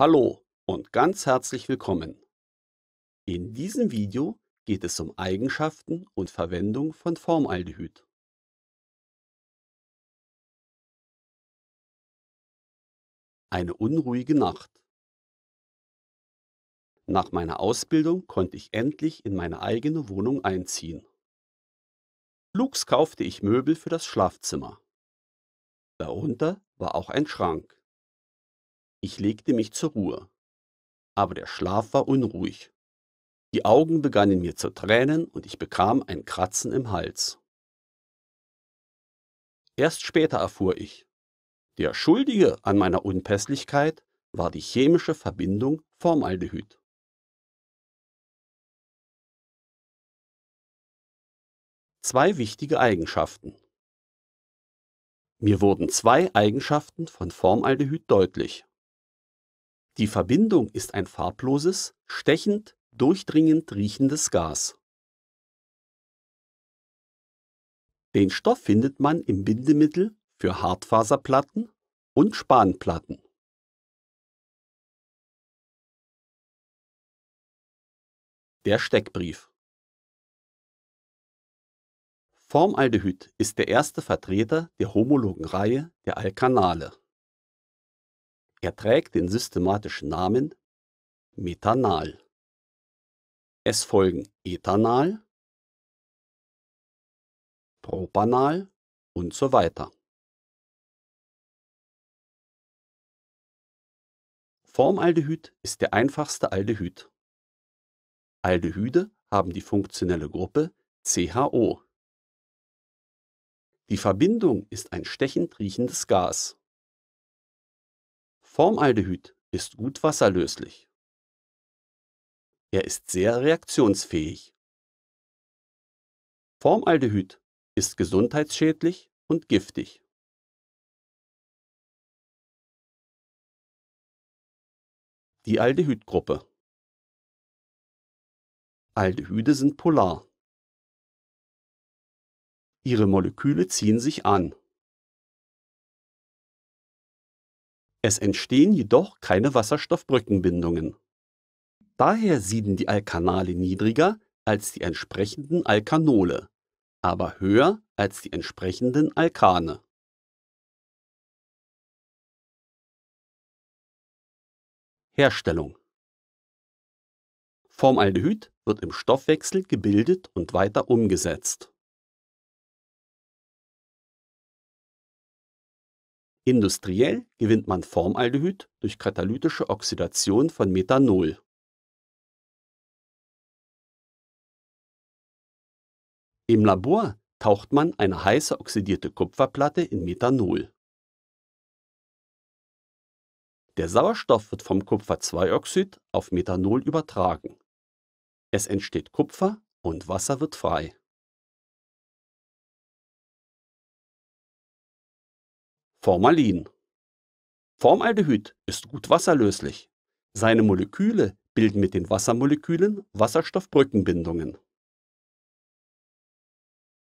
Hallo und ganz herzlich willkommen. In diesem Video geht es um Eigenschaften und Verwendung von Formaldehyd. Eine unruhige Nacht. Nach meiner Ausbildung konnte ich endlich in meine eigene Wohnung einziehen. Flugs kaufte ich Möbel für das Schlafzimmer. Darunter war auch ein Schrank. Ich legte mich zur Ruhe. Aber der Schlaf war unruhig. Die Augen begannen mir zu tränen und ich bekam ein Kratzen im Hals. Erst später erfuhr ich, der Schuldige an meiner Unpässlichkeit war die chemische Verbindung Formaldehyd. Zwei wichtige Eigenschaften. Mir wurden zwei Eigenschaften von Formaldehyd deutlich. Die Verbindung ist ein farbloses, stechend, durchdringend riechendes Gas. Den Stoff findet man im Bindemittel für Hartfaserplatten und Spanplatten. Der Steckbrief Formaldehyd ist der erste Vertreter der homologen Reihe der Alkanale. Er trägt den systematischen Namen Methanal. Es folgen Ethanal, Propanal und so weiter. Formaldehyd ist der einfachste Aldehyd. Aldehyde haben die funktionelle Gruppe CHO. Die Verbindung ist ein stechend riechendes Gas. Formaldehyd ist gut wasserlöslich. Er ist sehr reaktionsfähig. Formaldehyd ist gesundheitsschädlich und giftig. Die Aldehydgruppe Aldehyde sind polar. Ihre Moleküle ziehen sich an Es entstehen jedoch keine Wasserstoffbrückenbindungen. Daher sieden die Alkanale niedriger als die entsprechenden Alkanole, aber höher als die entsprechenden Alkane. Herstellung Formaldehyd wird im Stoffwechsel gebildet und weiter umgesetzt Industriell gewinnt man Formaldehyd durch katalytische Oxidation von Methanol. Im Labor taucht man eine heiße oxidierte Kupferplatte in Methanol. Der Sauerstoff wird vom Kupfer-2-Oxid auf Methanol übertragen. Es entsteht Kupfer und Wasser wird frei. Formalin. Formaldehyd ist gut wasserlöslich. Seine Moleküle bilden mit den Wassermolekülen Wasserstoffbrückenbindungen.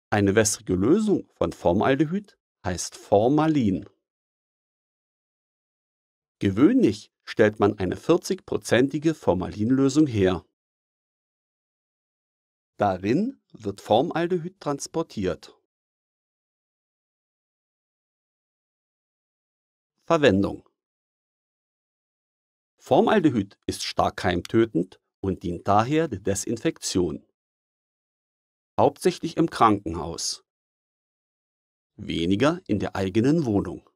Eine wässrige Lösung von Formaldehyd heißt Formalin. Gewöhnlich stellt man eine 40-prozentige Formalinlösung her. Darin wird Formaldehyd transportiert. Verwendung. Formaldehyd ist stark keimtötend und dient daher der Desinfektion. Hauptsächlich im Krankenhaus. Weniger in der eigenen Wohnung.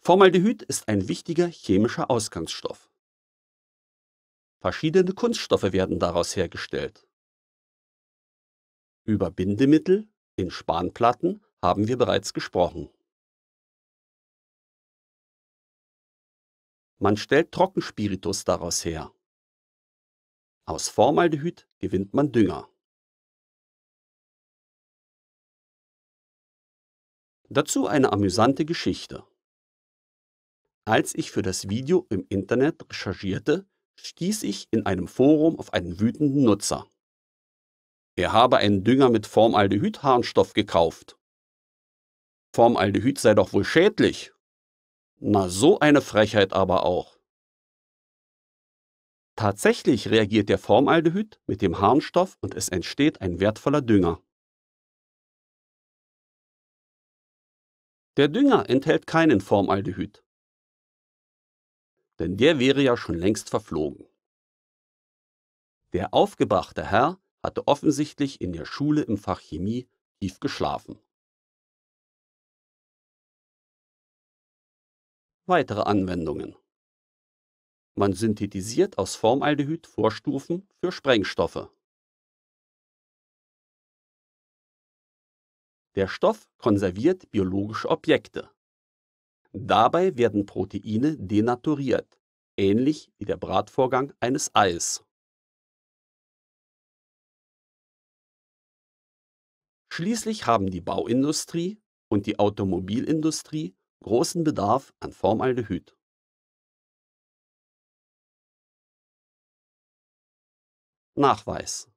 Formaldehyd ist ein wichtiger chemischer Ausgangsstoff. Verschiedene Kunststoffe werden daraus hergestellt. Über Bindemittel in Spanplatten haben wir bereits gesprochen. Man stellt Trockenspiritus daraus her. Aus Formaldehyd gewinnt man Dünger. Dazu eine amüsante Geschichte. Als ich für das Video im Internet recherchierte, stieß ich in einem Forum auf einen wütenden Nutzer. Er habe einen Dünger mit Formaldehyd-Harnstoff gekauft. Formaldehyd sei doch wohl schädlich. Na, so eine Frechheit aber auch. Tatsächlich reagiert der Formaldehyd mit dem Harnstoff und es entsteht ein wertvoller Dünger. Der Dünger enthält keinen Formaldehyd, denn der wäre ja schon längst verflogen. Der aufgebrachte Herr hatte offensichtlich in der Schule im Fach Chemie tief geschlafen. weitere Anwendungen. Man synthetisiert aus Formaldehyd Vorstufen für Sprengstoffe. Der Stoff konserviert biologische Objekte. Dabei werden Proteine denaturiert, ähnlich wie der Bratvorgang eines Eis. Schließlich haben die Bauindustrie und die Automobilindustrie großen Bedarf an Formaldehyd. Nachweis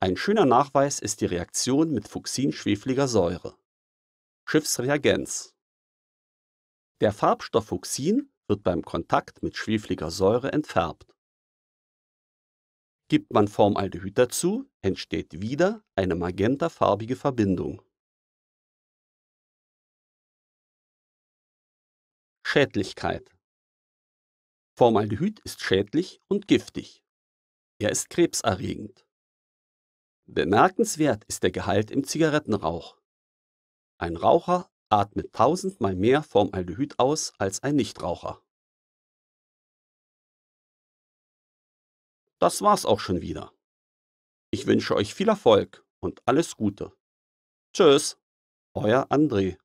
Ein schöner Nachweis ist die Reaktion mit Fuxin-schwefliger Säure. Schiffsreagenz Der Farbstoff Fuxin wird beim Kontakt mit schwefliger Säure entfärbt. Gibt man Formaldehyd dazu, entsteht wieder eine magentafarbige Verbindung Schädlichkeit. Formaldehyd ist schädlich und giftig. Er ist krebserregend. Bemerkenswert ist der Gehalt im Zigarettenrauch. Ein Raucher atmet tausendmal mehr Formaldehyd aus als ein Nichtraucher. Das war's auch schon wieder. Ich wünsche euch viel Erfolg und alles Gute. Tschüss, euer André.